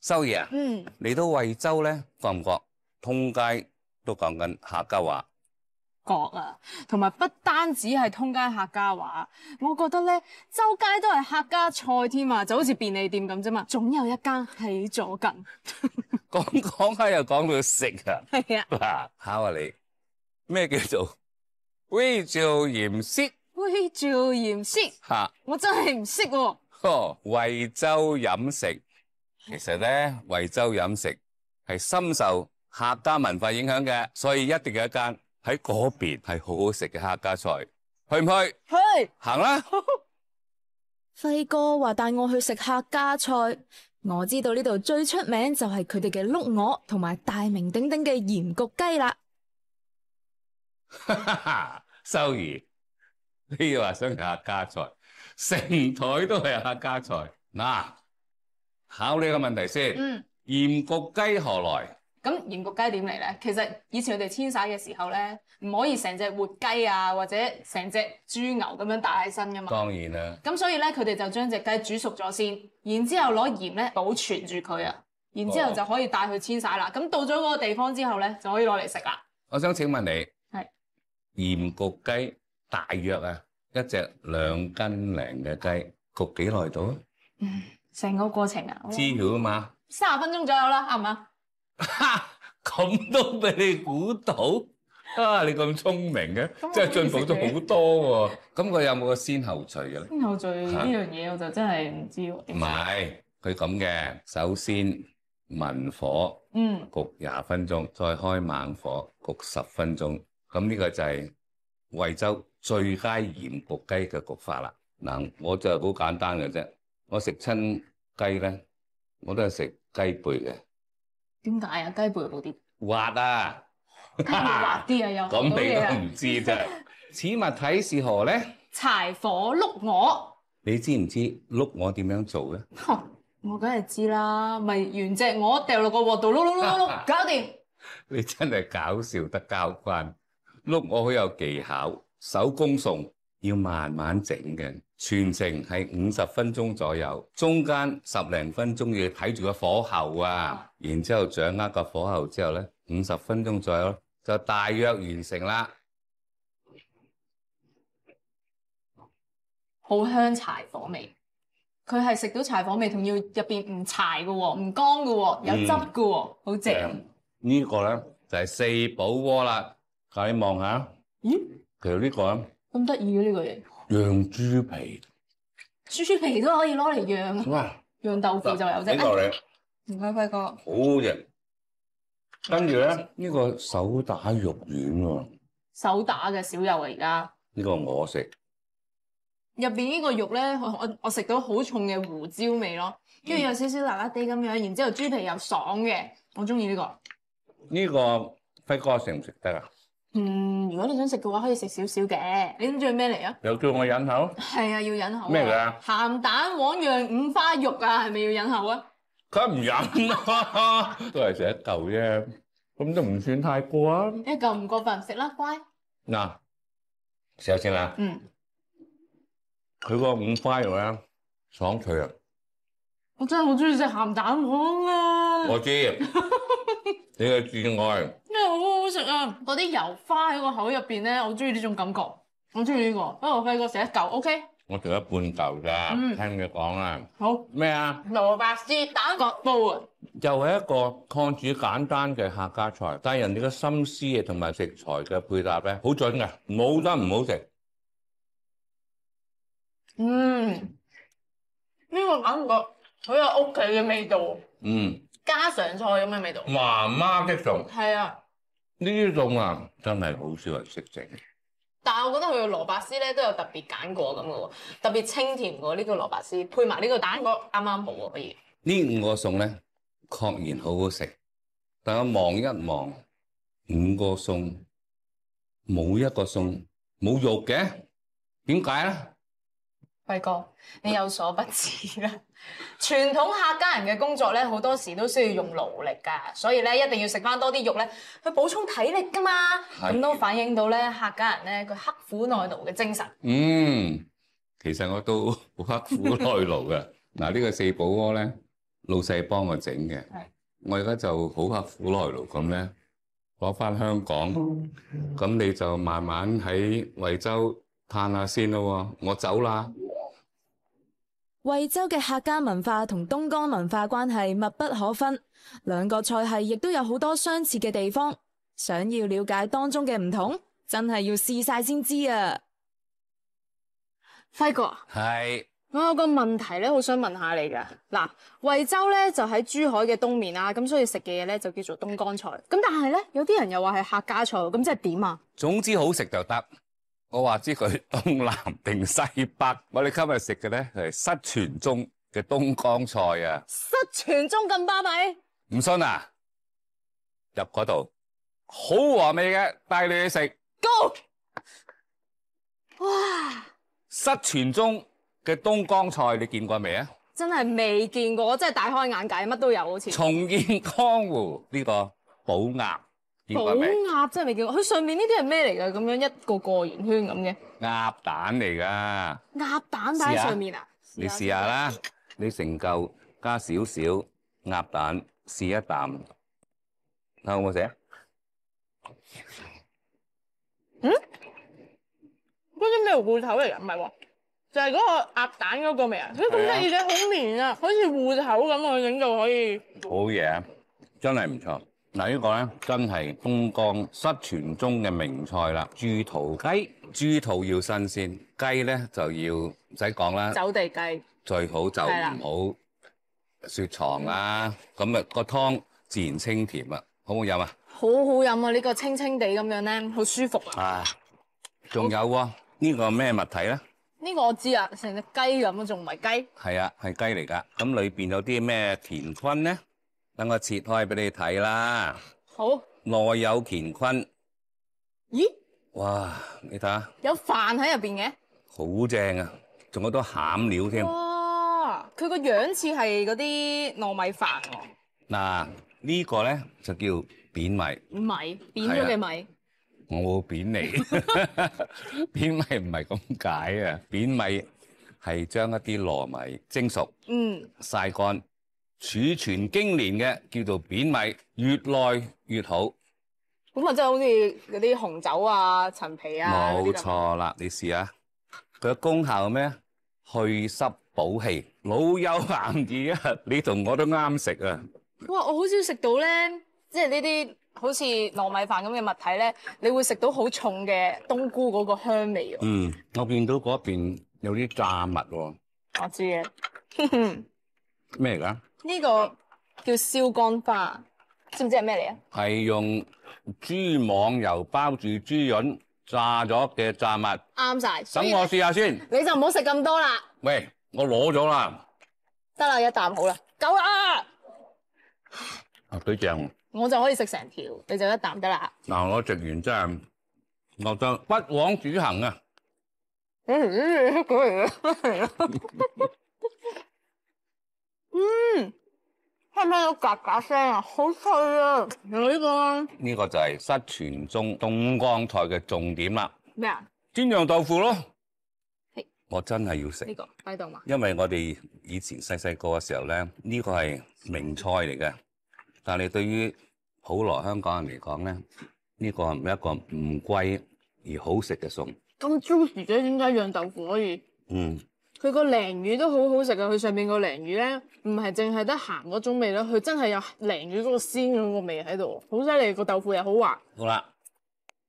收爷，嗯，嚟到惠州咧，觉唔觉通街都讲紧客家话？觉啊，同埋不单止系通街客家话，我觉得咧，周街都系客家菜添啊，就好似便利店咁啫嘛，总有一间起咗近。讲 讲下又讲到食啊，系啊，嗱考下你咩叫做惠州饮食？惠州饮食吓，我真系唔识喎。惠州饮食。其实咧，惠州饮食系深受客家文化影响嘅，所以一定有一间喺嗰边系好好食嘅客家菜。去唔去？去，行啦！辉 哥话带我去食客家菜，我知道呢度最出名就系佢哋嘅碌鹅同埋大名鼎鼎嘅盐焗鸡啦。哈哈哈，秀儿，你要话想食客家菜，成台都系客家菜嗱。考虑个问题先，嗯，盐焗鸡何来？咁盐焗鸡点嚟咧？其实以前我哋迁徙嘅时候咧，唔可以成只活鸡啊，或者成只猪牛咁样带起身噶嘛。当然啦。咁所以咧，佢哋就将只鸡煮熟咗先，然之后攞盐咧保存住佢啊，然之后就可以带去迁徙啦。咁到咗嗰个地方之后咧，就可以攞嚟食啦。我想请问你，系盐焗鸡大约啊一只两斤零嘅鸡焗几耐到啊？嗯。成个过程啊，知晓嘛？三十分钟左右啦，系咪咁都俾你估到啊！你咁聪明嘅，即系进步咗好多喎。咁佢有冇个先后序嘅咧？先后序呢样嘢我就真系唔知。唔系佢咁嘅，首先文火焗廿分钟，再开猛火焗十分钟。咁呢个就系惠州最佳盐焗鸡嘅焗法啦。嗱，我就好简单嘅啫。我食亲鸡咧，我都系食鸡背嘅。点解啊？鸡背好啲。滑啊，鸡滑啲啊又。咁 你都唔知啫。此物体是何咧？柴火碌我。你知唔知碌我点样做咧？我梗系知啦，咪原只我掉落个镬度碌碌碌碌碌，搞掂。你真系搞笑得交关，碌我好有技巧，手工送。要慢慢整嘅，全程系五十分钟左右，中间十零分钟要睇住个火候啊，然之后掌握个火候之后咧，五十分钟左右就大约完成啦。好香柴火味，佢系食到柴火味，同要入边唔柴嘅，唔干嘅，有汁嘅，好正。呢个咧就系四宝锅啦，教你望下，咦，佢呢个。咁得意嘅呢个嘢，酿猪皮，猪皮都可以攞嚟啊！咩？酿豆腐就有啫。唔该，辉哥，好嘅。跟住咧，呢个手打肉丸喎，手打嘅少油啊，而家。呢个我食，入边呢个肉咧，我我食到好重嘅胡椒味咯，跟住有少少辣辣地咁样，然之后猪皮又爽嘅，我中意呢个。呢个辉哥食唔食得啊？嗯，如果你想食嘅话，可以食少少嘅。你谂住咩嚟啊？又叫我忍口？系啊，要忍口。咩嚟啊？咸蛋黄酿五花肉啊，系咪要忍口啊？佢唔忍啊，都系食一嚿啫，咁都唔算太过啊。一嚿唔过分食啦，乖。嗱，食下先啦。嗯。佢个五花肉咧，爽脆啊。我真係好中意食鹹蛋黃啊！我知，你嘅至愛咩好好食啊！嗰啲油花喺個口入边咧，我中意呢種感覺。我中意呢個，不过我費過食一嚿，OK？我食一半嚿咋？嗯，聽你講啊。好咩啊？蘿蔔絲蛋角煲啊！又係一個抗煮簡單嘅客家菜，但系人哋嘅心思啊同埋食材嘅配搭咧，好準嘅，冇得唔好食。嗯，呢個感觉佢有屋企嘅味道，嗯，家常菜咁嘅味道，媽媽嘅餸，系啊，呢啲餸啊真係好少人識整。但系我覺得佢嘅蘿蔔絲咧都有特別揀過咁嘅喎，特別清甜嘅呢個蘿蔔絲，配埋呢個蛋糕啱啱好啊，可以。呢五個餸咧確然好好食，但我望一望五個餸，冇一個餸冇肉嘅，點解咧？貴哥，你有所不知啦。傳 統客家人嘅工作咧，好多時都需要用勞力噶，所以咧一定要食翻多啲肉咧，去補充體力噶嘛。咁都反映到咧客家人咧佢刻苦耐勞嘅精神。嗯，其實我都 好刻苦耐勞嘅。嗱，呢個四寶鍋咧，老细幫我整嘅。我而家就好刻苦耐勞咁咧，攞翻香港。咁你就慢慢喺惠州叹下先咯。我走啦。惠州嘅客家文化同东江文化关系密不可分，两个菜系亦都有好多相似嘅地方。想要了解当中嘅唔同，真系要试晒先知啊！辉哥，系，我有个问题咧，好想问下你噶。嗱，惠州咧就喺珠海嘅东面啦，咁所以食嘅嘢咧就叫做东江菜。咁但系咧，有啲人又话系客家菜，咁即系点啊？总之好食就得。我话知佢 东南定西北，我哋今日食嘅咧系失传中嘅东江菜啊！失传中咁巴闭？唔信啊，入嗰度，好和味嘅，带你去食。Go！哇！失传中嘅东江菜你见过未啊？真系未见过，真系大开眼界，乜都有好似。重现江湖呢个宝鸭。好鸭真系未见过，佢上面呢啲系咩嚟噶？咁样一个个圆圈咁嘅。鸭蛋嚟噶。鸭蛋摆上面啊？你试下啦，你成嚿加少少鸭蛋，试一啖，睇好唔好食啊？嗯，嗰啲咩芋头嚟噶？唔系喎，就系嗰个鸭蛋嗰个味啊！佢咁得意嘅，好绵啊，好似芋头咁，佢整到可以。好嘢，真系唔错。嗱呢個咧，真係東江失傳中嘅名菜啦！豬肚雞，豬肚要新鮮，雞咧就要，唔使講啦。走地雞最好就唔好雪藏啦。咁啊個湯自然清甜啊，好唔好飲啊？好好飲啊！呢個清清地咁樣咧，好舒服啊！仲有喎，呢個咩物體咧？呢個我知啊，成只雞咁啊，仲唔係雞？係啊，係雞嚟噶。咁裏边有啲咩田菌咧？等我切开俾你睇啦。好，内有乾坤。咦？哇，你睇下，有饭喺入边嘅。好正啊，仲有多馅料添。哇，佢个样似系嗰啲糯米饭。嗱，呢个咧就叫扁米。米，扁咗嘅米。我扁你。扁米唔系咁解啊！扁米系将一啲糯米蒸熟，嗯，晒干。储存经年嘅叫做扁米，越耐越好。咁啊，即系好似嗰啲红酒啊、陈皮啊。冇错啦，你试下佢嘅功效咩？祛湿补气，老幼咸宜啊！你同我都啱食啊！我我好少食到咧，即系呢啲好似糯米饭咁嘅物体咧，你会食到好重嘅冬菇嗰个香味啊！嗯，我见到嗰边有啲炸物喎。我知嘅，咩嚟噶？呢个叫烧干花，知唔知系咩嚟啊？系用猪网油包住猪润炸咗嘅炸物。啱晒，等我试下先。你就唔好食咁多啦。喂，我攞咗啦。得啦，一啖好啦，够啦。啊，几正，我就可以食成条，你就一啖得啦。嗱，我食完真系，我就不枉主行嗯啊。嗯，听唔听到嘎嘎声啊？好脆啊！有呢个，呢个就系失传中东江菜嘅重点啦。咩啊？煎酿豆腐咯，我真系要食呢个喺度嘛？因为我哋以前细细个嘅时候咧，呢个系名菜嚟嘅。但系对于普罗香港人嚟讲咧，呢个系一个唔贵而好食嘅餸。咁朱氏姐点解酿豆腐可以？嗯。佢個鯪魚都好好食啊！佢上面個鯪魚咧，唔係淨係得鹹嗰種味咯，佢真係有鯪魚嗰個鮮嗰個味喺度，好犀利！個豆腐又好滑。好啦，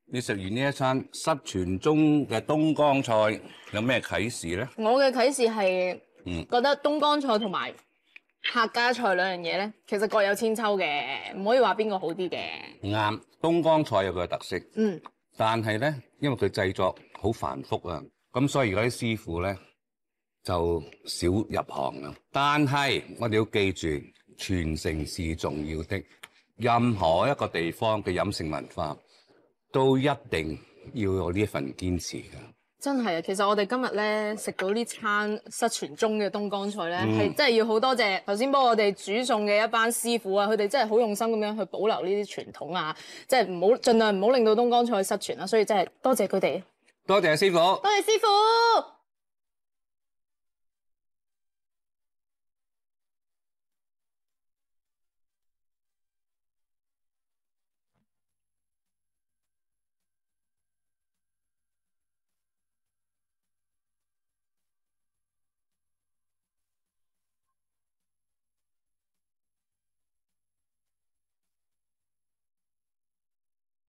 你食完呢一餐失傳中嘅東江菜，有咩啟示咧？我嘅啟示係，嗯，覺得東江菜同埋客家菜兩樣嘢咧，其實各有千秋嘅，唔可以話邊個好啲嘅。啱，東江菜有佢嘅特色，嗯，但係咧，因為佢製作好繁複啊，咁所以而家啲師傅咧。就少入行啦，但系我哋要记住传承是重要的。任何一个地方嘅饮食文化都一定要有呢一份坚持噶。真系啊，其实我哋今日咧食到呢餐失传中嘅东江菜咧，系真系要好多谢头先帮我哋煮餸嘅一班师傅啊，佢哋真系好用心咁样去保留呢啲传统啊，即系唔好尽量唔好令到东江菜失传啦，所以真系多谢佢哋。多谢师傅。多谢师傅。